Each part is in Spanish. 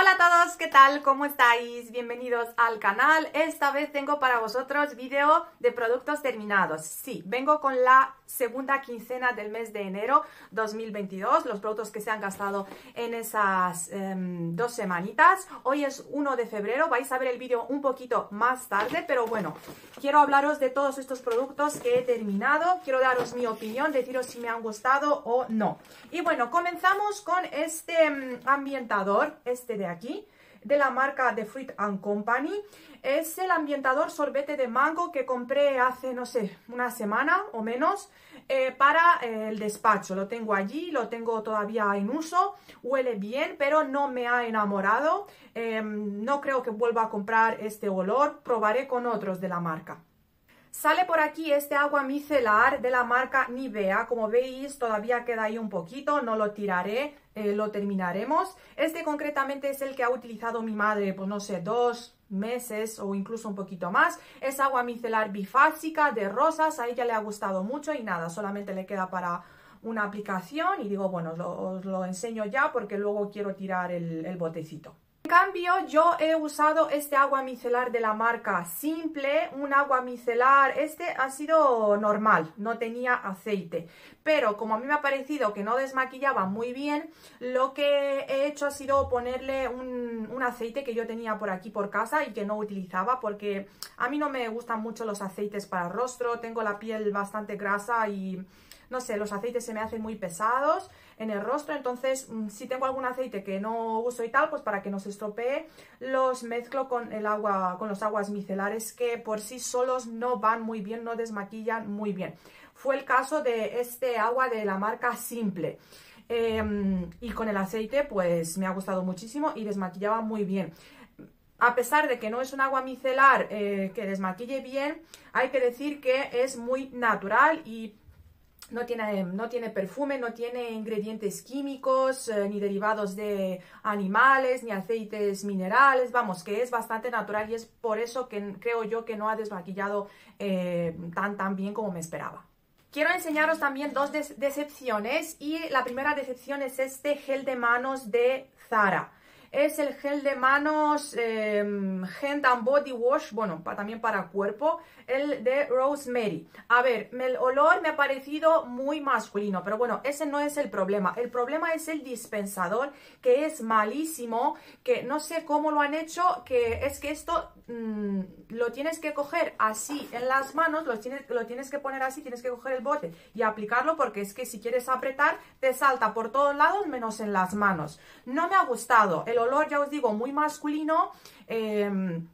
Hola a todos. ¿qué tal? ¿Cómo estáis? Bienvenidos al canal. Esta vez tengo para vosotros vídeo de productos terminados. Sí, vengo con la segunda quincena del mes de enero 2022, los productos que se han gastado en esas em, dos semanitas. Hoy es 1 de febrero, vais a ver el vídeo un poquito más tarde, pero bueno, quiero hablaros de todos estos productos que he terminado, quiero daros mi opinión, deciros si me han gustado o no. Y bueno, comenzamos con este em, ambientador, este de aquí, de la marca The Fruit and Company. Es el ambientador sorbete de mango que compré hace, no sé, una semana o menos eh, para eh, el despacho. Lo tengo allí, lo tengo todavía en uso, huele bien, pero no me ha enamorado. Em, no creo que vuelva a comprar este olor, probaré con otros de la marca. Sale por aquí este agua micelar de la marca Nivea, como veis todavía queda ahí un poquito, no lo tiraré, eh, lo terminaremos. Este concretamente es el que ha utilizado mi madre, pues no sé, dos meses o incluso un poquito más. Es agua micelar bifásica de rosas, a ella le ha gustado mucho y nada, solamente le queda para una aplicación y digo, bueno, os lo, enseño ya porque luego quiero tirar el botecito. En cambio, yo he usado este agua micelar de la marca Simple, un agua micelar, este ha sido normal, no tenía aceite, pero como a mí me ha parecido que no desmaquillaba muy bien, lo que he hecho ha sido ponerle un, un aceite que yo tenía por aquí por casa y que no utilizaba porque a mí no me gustan mucho los aceites para rostro, tengo la piel bastante grasa y no sé, los aceites se me hacen muy pesados en el rostro, entonces mm, si tengo algún aceite que no uso y tal, pues para que no se estropee, los mezclo con el agua, con los aguas micelares que por sí solos no van muy bien, no desmaquillan muy bien. Fue el caso de este agua de la marca Simple. Em, y con el aceite pues me ha gustado muchísimo y desmaquillaba muy bien. A pesar de que no es un agua micelar eh, que desmaquille bien, hay que decir que es muy natural y no tiene, perfume, no tiene ingredientes químicos, eh, ni derivados de animales, ni aceites minerales, vamos, que es bastante natural y es por eso que creo yo que no ha desmaquillado eh, tan tan bien como me esperaba. Quiero enseñaros también dos decepciones y la primera decepción es este gel de manos de Zara es el gel de manos em, Hand and Body Wash, bueno, también para cuerpo, el de Rosemary. A ver, el olor me ha parecido muy masculino, pero bueno, ese no es el problema. El problema es el dispensador, que es malísimo, que no sé cómo lo han hecho, que es que esto mm, lo tienes que coger así en las manos, lo tienes, lo tienes que poner así, tienes que coger el bote y aplicarlo, porque es que si quieres apretar, te salta por todos lados menos en las manos. No me ha gustado. El olor, ya os digo, muy masculino. Em,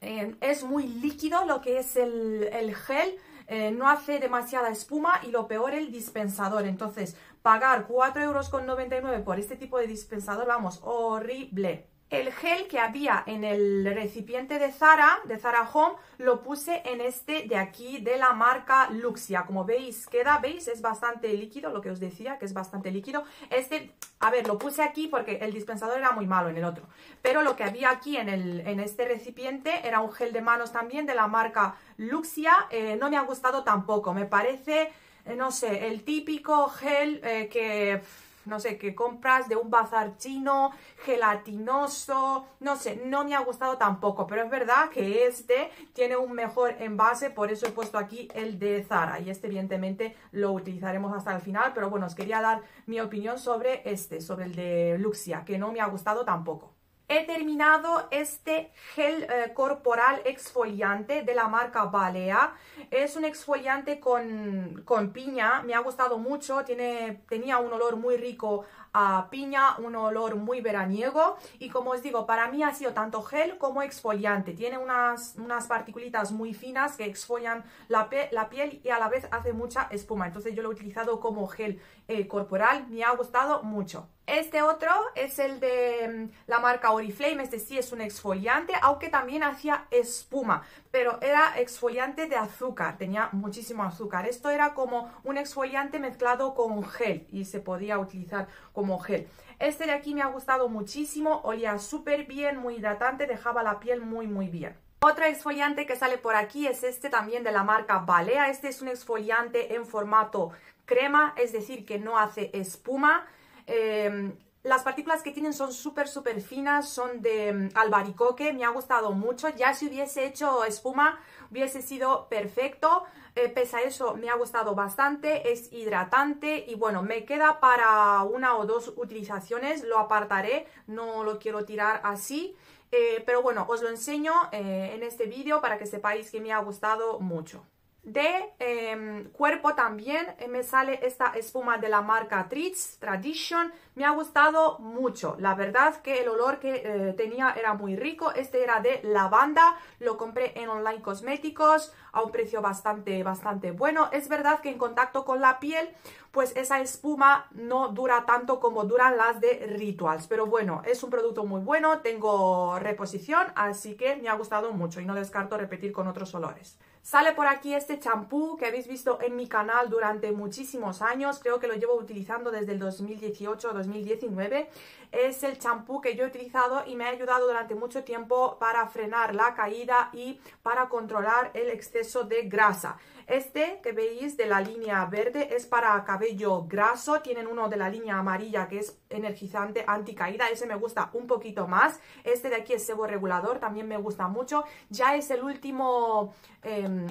em, es muy líquido lo que es el, gel. Eh, no hace demasiada espuma y lo peor el dispensador. Entonces, pagar 4,99 euros por este tipo de dispensador, vamos, horrible el gel que había en el recipiente de Zara, de Zara Home, lo puse en este de aquí de la marca Luxia. Como veis, queda, veis, es bastante líquido, lo que os decía, que es bastante líquido. Este, a ver, lo puse aquí porque el dispensador era muy malo en el otro. Pero lo que había aquí en, el, en este recipiente era un gel de manos también de la marca Luxia. Eh, no me ha gustado tampoco, me parece, eh, no sé, el típico gel eh, que no sé, qué compras de un bazar chino, gelatinoso, no sé, no me ha gustado tampoco, pero es verdad que este tiene un mejor envase, por eso he puesto aquí el de Zara y este evidentemente lo utilizaremos hasta el final, pero bueno, os quería dar mi opinión sobre este, sobre el de Luxia, que no me ha gustado tampoco. He terminado este gel eh, corporal exfoliante de la marca Balea. Es un exfoliante con, piña, me ha gustado mucho, Tiene, tenía un olor muy rico a piña, un olor muy veraniego y como os digo, para mí ha sido tanto gel como exfoliante. Tiene unas, unas particulitas muy finas que exfolian la, la piel y a la vez hace mucha espuma, entonces yo lo he utilizado como gel eh, corporal, me ha gustado mucho. Este otro es el de mm, la marca Oriflame, este sí es un exfoliante, aunque también hacía espuma, pero era exfoliante de azúcar, tenía muchísimo azúcar. Esto era como un exfoliante mezclado con gel y se podía utilizar como gel. Este de aquí me ha gustado muchísimo, olía súper bien, muy hidratante, dejaba la piel muy muy bien. Otro exfoliante que sale por aquí es este también de la marca Balea. Este es un exfoliante en formato crema, es decir, que no hace espuma. Em, las partículas que tienen son súper, súper finas, son de em, albaricoque, me ha gustado mucho. Ya si hubiese hecho espuma, hubiese sido perfecto. Eh, pese a eso, me ha gustado bastante, es hidratante y bueno, me queda para una o dos utilizaciones, lo apartaré, no lo quiero tirar así. Eh, pero bueno, os lo enseño eh, en este vídeo para que sepáis que me ha gustado mucho de em, cuerpo también eh, me sale esta espuma de la marca Tritz Tradition. Me ha gustado mucho. La verdad que el olor que eh, tenía era muy rico. Este era de lavanda. Lo compré en Online Cosméticos a un precio bastante, bastante bueno. Es verdad que en contacto con la piel, pues esa espuma no dura tanto como duran las de Rituals. Pero bueno, es un producto muy bueno, tengo reposición, así que me ha gustado mucho y no descarto repetir con otros olores. Sale por aquí este champú que habéis visto en mi canal durante muchísimos años, creo que lo llevo utilizando desde el 2018 o 2019. Es el champú que yo he utilizado y me ha ayudado durante mucho tiempo para frenar la caída y para controlar el exceso de grasa. Este que veis de la línea verde es para cabello graso, tienen uno de la línea amarilla que es energizante anticaída, ese me gusta un poquito más. Este de aquí es sebo regulador, también me gusta mucho. Ya es el último... Em,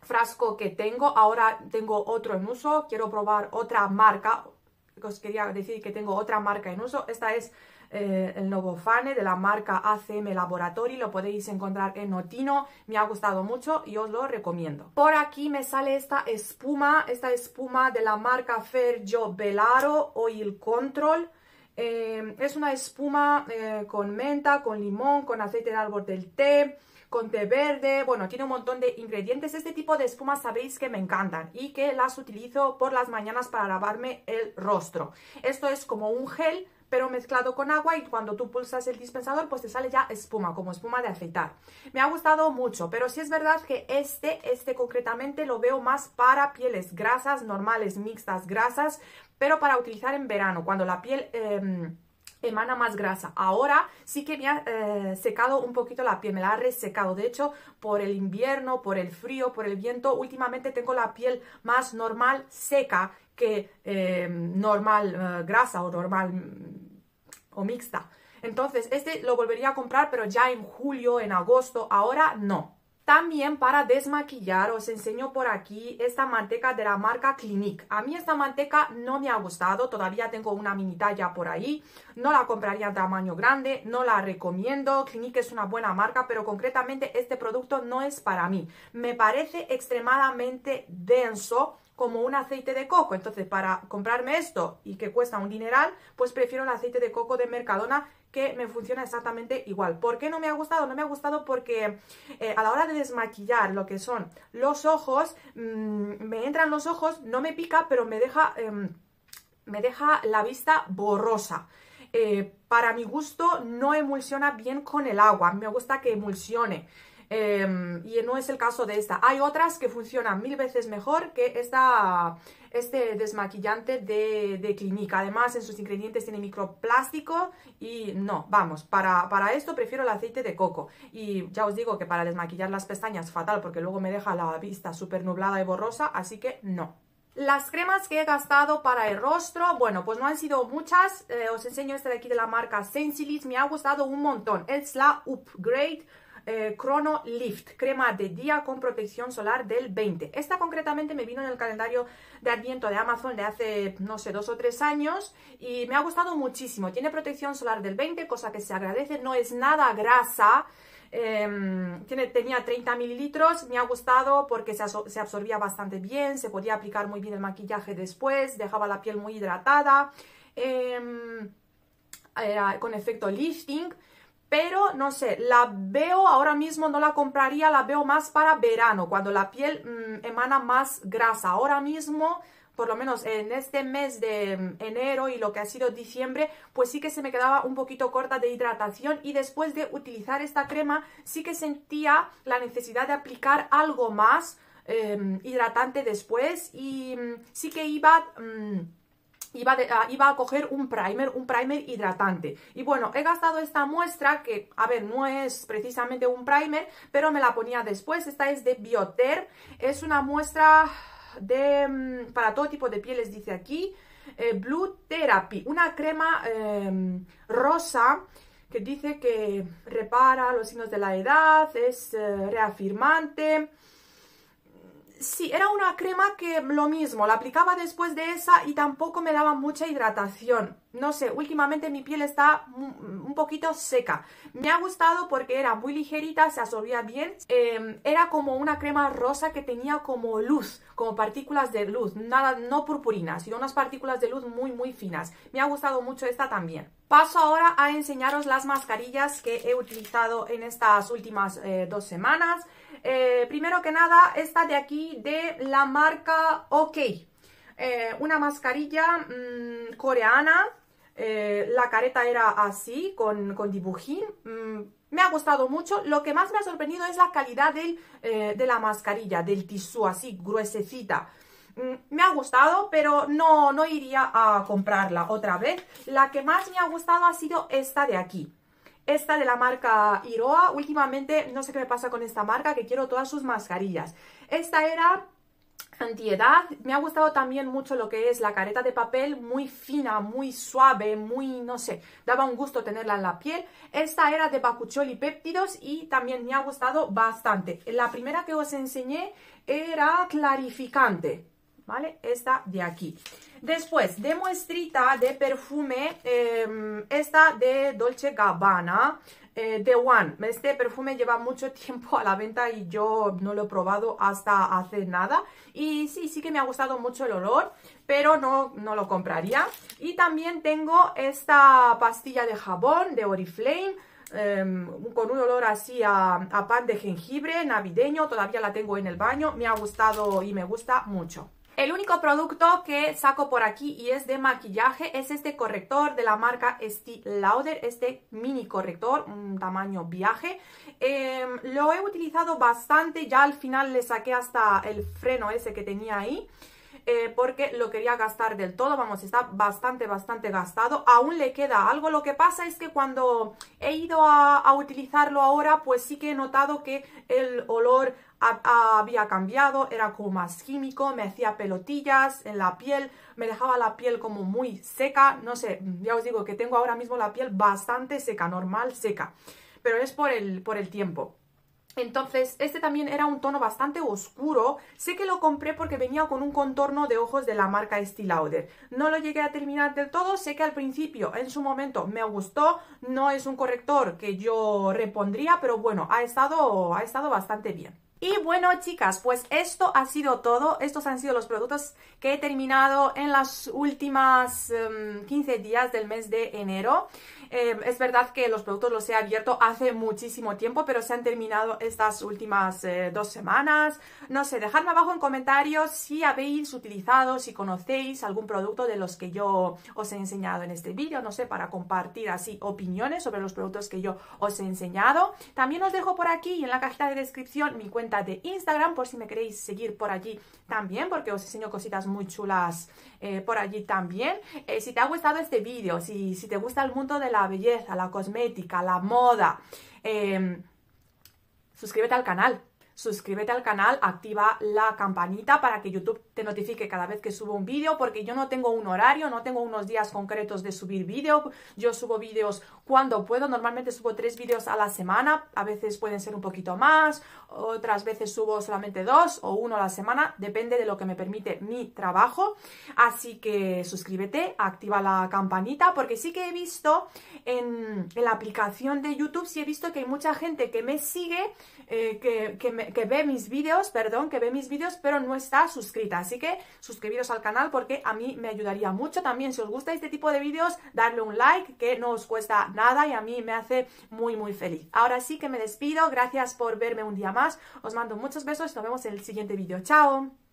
frasco que tengo, ahora tengo otro en uso, quiero probar otra marca, os quería decir que tengo otra marca en uso, esta es eh, el Novo Fane de la marca ACM Laboratory, lo podéis encontrar en Notino, me ha gustado mucho y os lo recomiendo. Por aquí me sale esta espuma, esta espuma de la marca Fergio Belaro Oil Control, eh, es una espuma eh, con menta, con limón, con aceite de árbol del té, con té verde, bueno, tiene un montón de ingredientes. Este tipo de espumas sabéis que me encantan y que las utilizo por las mañanas para lavarme el rostro. Esto es como un gel pero mezclado con agua y cuando tú pulsas el dispensador pues te sale ya espuma, como espuma de aceitar. Me ha gustado mucho, pero sí es verdad que este, este concretamente lo veo más para pieles grasas, normales, mixtas, grasas, pero para utilizar en verano, cuando la piel... Em, emana más grasa. Ahora sí que me ha eh, secado un poquito la piel, me la ha resecado. De hecho, por el invierno, por el frío, por el viento, últimamente tengo la piel más normal seca que em, normal eh, grasa o normal o mixta. Entonces, este lo volvería a comprar, pero ya en julio, en agosto, ahora no. También para desmaquillar os enseño por aquí esta manteca de la marca Clinique. A mí esta manteca no me ha gustado, todavía tengo una mini talla por ahí. No la compraría de tamaño grande, no la recomiendo. Clinique es una buena marca, pero concretamente este producto no es para mí. Me parece extremadamente denso como un aceite de coco. Entonces, para comprarme esto y que cuesta un dineral, pues prefiero el aceite de coco de Mercadona que me funciona exactamente igual. ¿Por qué no me ha gustado? No me ha gustado porque eh, a la hora de desmaquillar lo que son los ojos, mm, me entran los ojos, no me pica, pero me deja, em, me deja la vista borrosa. Eh, para mi gusto no emulsiona bien con el agua, me gusta que emulsione. Em, y no es el caso de esta. Hay otras que funcionan mil veces mejor que esta, este desmaquillante de, de Clinique. Además, en sus ingredientes tiene microplástico y no, vamos, para, para, esto prefiero el aceite de coco. Y ya os digo que para desmaquillar las pestañas fatal porque luego me deja la vista súper nublada y borrosa, así que no. Las cremas que he gastado para el rostro, bueno, pues no han sido muchas. Eh, os enseño esta de aquí de la marca Sensilis, me ha gustado un montón. Es la Upgrade eh, Chrono Lift, crema de día con protección solar del 20. Esta concretamente me vino en el calendario de Adviento de Amazon de hace, no sé, dos o tres años y me ha gustado muchísimo. Tiene protección solar del 20, cosa que se agradece, no es nada grasa. Em, tiene, tenía 30 mililitros, me ha gustado porque se, absorbía bastante bien, se podía aplicar muy bien el maquillaje después, dejaba la piel muy hidratada, em, era con efecto lifting, pero no sé, la veo ahora mismo, no la compraría, la veo más para verano, cuando la piel mm, emana más grasa. Ahora mismo, por lo menos en este mes de mm, enero y lo que ha sido diciembre, pues sí que se me quedaba un poquito corta de hidratación y después de utilizar esta crema sí que sentía la necesidad de aplicar algo más em, hidratante después y mm, sí que iba... Ah, iba, a coger un primer, un primer hidratante. Y bueno, he gastado esta muestra, que a ver, no es precisamente un primer, pero me la ponía después. Esta es de Bioter, es una muestra de, mm, para todo tipo de pieles, dice aquí, eh, Blue Therapy, una crema em, rosa que dice que repara los signos de la edad, es eh, reafirmante, Sí, era una crema que lo mismo, la aplicaba después de esa y tampoco me daba mucha hidratación. No sé, últimamente mi piel está un poquito seca. Me ha gustado porque era muy ligerita, se absorbía bien. Em, era como una crema rosa que tenía como luz, como partículas de luz. Nada, no purpurina, sino unas partículas de luz muy, muy finas. Me ha gustado mucho esta también. Paso ahora a enseñaros las mascarillas que he utilizado en estas últimas eh, dos semanas. Eh, primero que nada, esta de aquí de la marca OK. Eh, una mascarilla mm, coreana. Eh, la careta era así, con, dibujín. Mm, me ha gustado mucho. Lo que más me ha sorprendido es la calidad de la mascarilla, del tisú, así, gruesecita mm, me ha gustado, pero no, no iría a comprarla otra vez. La que más me ha gustado ha sido esta de aquí. Esta de la marca Iroa, últimamente no sé qué me pasa con esta marca, que quiero todas sus mascarillas. Esta era antiedad. Me ha gustado también mucho lo que es la careta de papel, muy fina, muy suave, muy, no sé, daba un gusto tenerla en la piel. Esta era de Bacuchol y péptidos y también me ha gustado bastante. La primera que os enseñé era clarificante. ¿vale? Esta de aquí. Después, de muestrita de perfume, em, esta de Dolce Gabbana, eh, de The One. Este perfume lleva mucho tiempo a la venta y yo no lo he probado hasta hace nada. Y sí, sí que me ha gustado mucho el olor, pero no, no lo compraría. Y también tengo esta pastilla de jabón de Oriflame, em, con un olor así a pan de jengibre navideño, todavía la tengo en el baño, me ha gustado y me gusta mucho. El único producto que saco por aquí y es de maquillaje es este corrector de la marca Estee Lauder, este mini corrector, un tamaño viaje. Em, lo he utilizado bastante, ya al final le saqué hasta el freno ese que tenía ahí. Eh, porque lo quería gastar del todo, vamos, está bastante, bastante gastado, aún le queda algo, lo que pasa es que cuando he ido a, utilizarlo ahora, pues sí que he notado que el olor había cambiado, era como más químico, me hacía pelotillas en la piel, me dejaba la piel como muy seca, no sé, ya os digo que tengo ahora mismo la piel bastante seca, normal, seca, pero es por el, por el tiempo. Entonces, este también era un tono bastante oscuro. Sé que lo compré porque venía con un contorno de ojos de la marca Estee Lauder. No lo llegué a terminar del todo. Sé que al principio, en su momento, me gustó. No es un corrector que yo repondría, pero bueno, ha estado, ha estado bastante bien. Y bueno chicas, pues esto ha sido todo, estos han sido los productos que he terminado en las últimas 15 em, días del mes de enero. Eh, es verdad que los productos los he abierto hace muchísimo tiempo, pero se han terminado estas últimas eh, dos semanas. No sé, dejadme abajo en comentarios si habéis utilizado, si conocéis algún producto de los que yo os he enseñado en este vídeo, no sé, para compartir así opiniones sobre los productos que yo os he enseñado. También os dejo por aquí en la cajita de descripción mi cuenta de Instagram por si me queréis seguir por allí también, porque os enseño cositas muy chulas eh, por allí también. si te ha gustado este vídeo, si, si te gusta el mundo de la la belleza, la cosmética, la moda. Eh, suscríbete al canal, suscríbete al canal, activa la campanita para que YouTube te notifique cada vez que subo un vídeo, porque yo no tengo un horario, no tengo unos días concretos de subir vídeo, yo subo vídeos cuando puedo, normalmente subo tres vídeos a la semana, a veces pueden ser un poquito más, otras veces subo solamente dos o uno a la semana, depende de lo que me permite mi trabajo, así que suscríbete, activa la campanita, porque sí que he visto en, la aplicación de YouTube, sí he visto que hay mucha gente que me sigue, eh, que me, que ve mis vídeos, perdón, que ve mis vídeos, pero no está suscrita. Así que suscribiros al canal porque a mí me ayudaría mucho. También si os gusta este tipo de vídeos, darle un like, que no os cuesta nada y a mí me hace muy, muy feliz. Ahora sí que me despido. Gracias por verme un día más. Os mando muchos besos. Nos vemos en el siguiente vídeo. ¡Chao!